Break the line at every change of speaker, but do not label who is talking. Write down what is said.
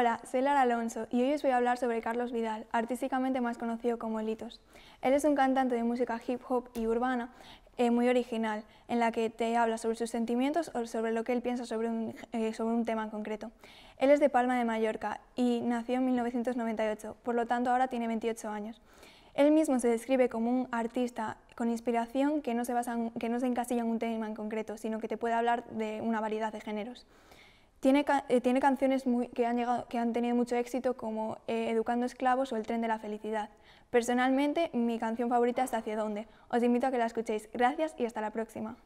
Hola, soy Lara Alonso y hoy os voy a hablar sobre Carlos Vidal, artísticamente más conocido como Elitos. Él es un cantante de música hip hop y urbana eh, muy original, en la que te habla sobre sus sentimientos o sobre lo que él piensa sobre un, eh, tema en concreto. Él es de Palma de Mallorca y nació en 1998, por lo tanto ahora tiene 28 años. Él mismo se describe como un artista con inspiración que no se, que no se encasilla en un tema en concreto, sino que te puede hablar de una variedad de géneros. Eh, tiene, canciones que, han tenido mucho éxito como eh, Educando Esclavos o El Tren de la Felicidad. Personalmente, mi canción favorita es Hacia dónde. Os invito a que la escuchéis. Gracias y hasta la próxima.